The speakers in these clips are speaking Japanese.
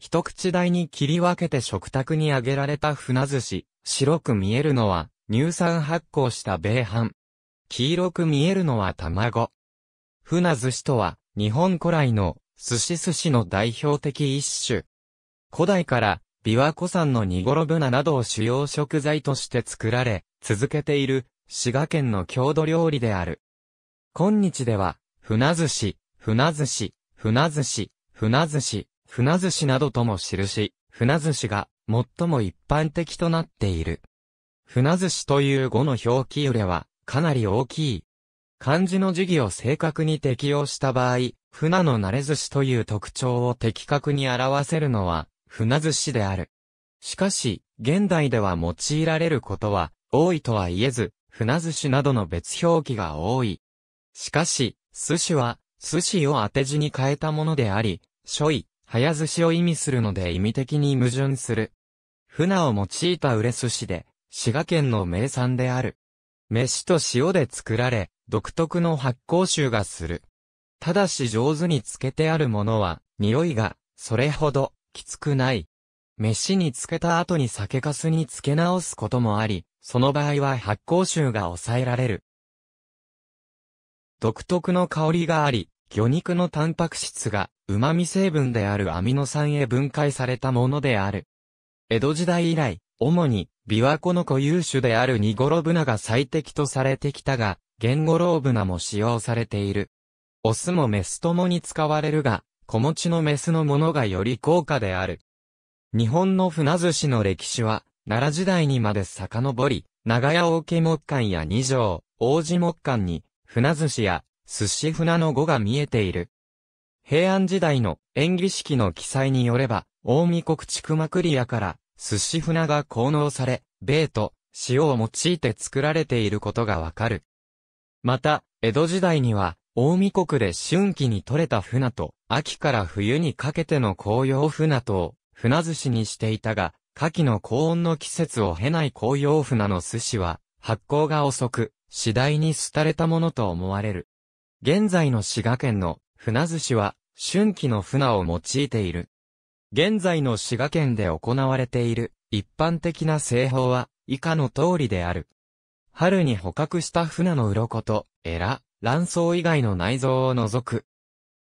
一口大に切り分けて食卓に揚げられた船寿司、白く見えるのは、乳酸発酵した米飯。黄色く見えるのは卵。船寿司とは、日本古来の寿司寿司の代表的一種。古代から、琵琶湖産のニゴロブナなどを主要食材として作られ、続けている、滋賀県の郷土料理である。今日では、船寿司、船寿司、船寿司、船寿司、船寿司などとも記し、船寿司が最も一般的となっている。船寿司という語の表記揺れはかなり大きい。漢字の字義を正確に適用した場合、船の慣れ寿司という特徴を的確に表せるのは船寿司である。しかし、現代では用いられることは多いとは言えず、船寿司などの別表記が多い。しかし、寿司は、寿司を当て字に変えたものであり、書意、早寿司を意味するので意味的に矛盾する。船を用いた売れ寿司で、滋賀県の名産である。飯と塩で作られ、独特の発酵臭がする。ただし上手に漬けてあるものは、匂いが、それほど、きつくない。飯に漬けた後に酒粕に漬け直すこともあり、その場合は発酵臭が抑えられる。独特の香りがあり、魚肉のタンパク質が旨味成分であるアミノ酸へ分解されたものである。江戸時代以来、主に琵琶湖の固有種であるニゴロブナが最適とされてきたが、ゲンゴロウブナも使用されている。オスもメスともに使われるが、子持ちのメスのものがより高価である。日本の船寿司の歴史は、奈良時代にまで遡り、長屋大木木管や二条、王子木管に、船寿司や寿司船の語が見えている。平安時代の演技式の記載によれば、大見国畜幕リアから寿司船が効能され、米と塩を用いて作られていることがわかる。また、江戸時代には、大見国で春季に取れた船と、秋から冬にかけての紅葉船とを船寿司にしていたが、夏季の高温の季節を経ない紅葉船の寿司は、発酵が遅く、次第に廃れたものと思われる。現在の滋賀県の船寿司は、春季の船を用いている。現在の滋賀県で行われている一般的な製法は以下の通りである。春に捕獲した船の鱗と、エラ、卵巣以外の内臓を除く。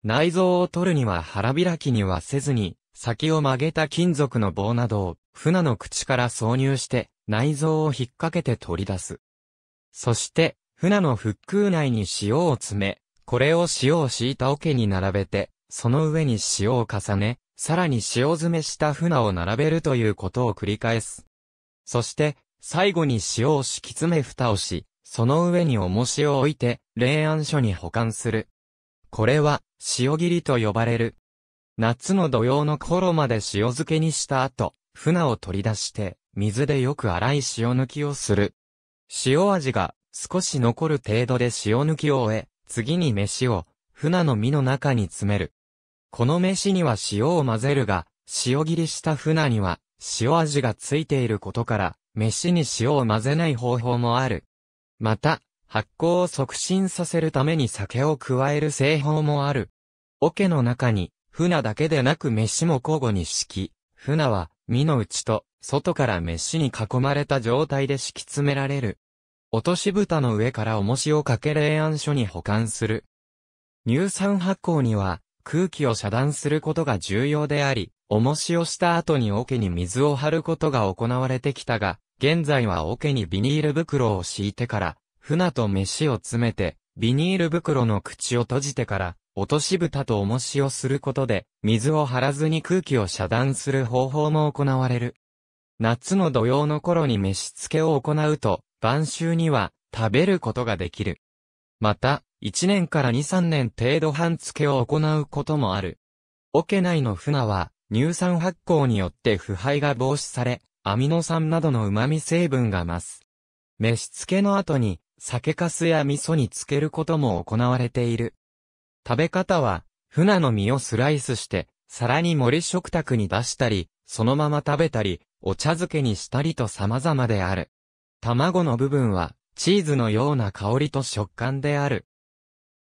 内臓を取るには腹開きにはせずに、先を曲げた金属の棒などを船の口から挿入して内臓を引っ掛けて取り出す。そして、船の腹腔内に塩を詰め、これを塩を敷いた桶に並べて、その上に塩を重ね、さらに塩詰めした船を並べるということを繰り返す。そして、最後に塩を敷き詰め蓋をし、その上に重しを置いて、霊安所に保管する。これは、塩切りと呼ばれる。夏の土曜の頃まで塩漬けにした後、船を取り出して、水でよく洗い塩抜きをする。塩味が少し残る程度で塩抜きを終え、次に飯を、船の身の中に詰める。この飯には塩を混ぜるが、塩切りした船には、塩味がついていることから、飯に塩を混ぜない方法もある。また、発酵を促進させるために酒を加える製法もある。桶の中に、船だけでなく飯も交互に敷き、船は、身の内と、外から飯に囲まれた状態で敷き詰められる。落とし蓋の上から重しをかけ冷暗所に保管する。乳酸発酵には空気を遮断することが重要であり、重しをした後に桶に水を張ることが行われてきたが、現在は桶にビニール袋を敷いてから、船と飯を詰めて、ビニール袋の口を閉じてから、落とし蓋と重しをすることで、水を張らずに空気を遮断する方法も行われる。夏の土曜の頃に飯付けを行うと、晩秋には食べることができる。また、1年から2、3年程度半漬けを行うこともある。桶内の船は、乳酸発酵によって腐敗が防止され、アミノ酸などの旨味成分が増す。飯漬けの後に、酒粕や味噌に漬けることも行われている。食べ方は、船の身をスライスして、皿に森食卓に出したり、そのまま食べたり、お茶漬けにしたりと様々である。卵の部分は、チーズのような香りと食感である。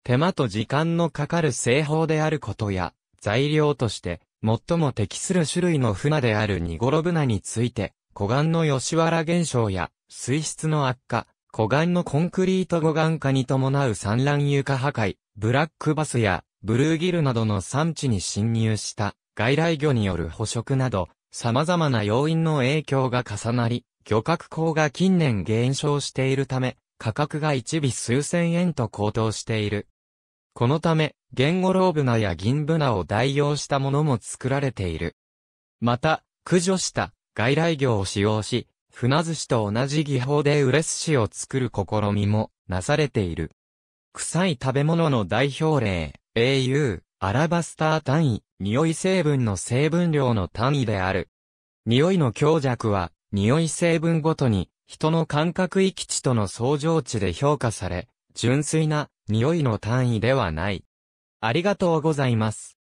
手間と時間のかかる製法であることや、材料として、最も適する種類の船であるニゴロブナについて、湖岸の吉原現象や、水質の悪化、湖岸のコンクリート護岸化に伴う産卵床破壊、ブラックバスや、ブルーギルなどの産地に侵入した、外来魚による捕食など、様々な要因の影響が重なり、漁獲口が近年減少しているため、価格が一尾数千円と高騰している。このため、ゲンゴロウブナや銀ブナを代用したものも作られている。また、駆除した外来魚を使用し、船寿司と同じ技法でウレスシを作る試みもなされている。臭い食べ物の代表例、au、アラバスター単位、匂い成分の成分量の単位である。匂いの強弱は、匂い成分ごとに、人の感覚域値との相乗値で評価され、純粋な、匂いの単位ではない。ありがとうございます。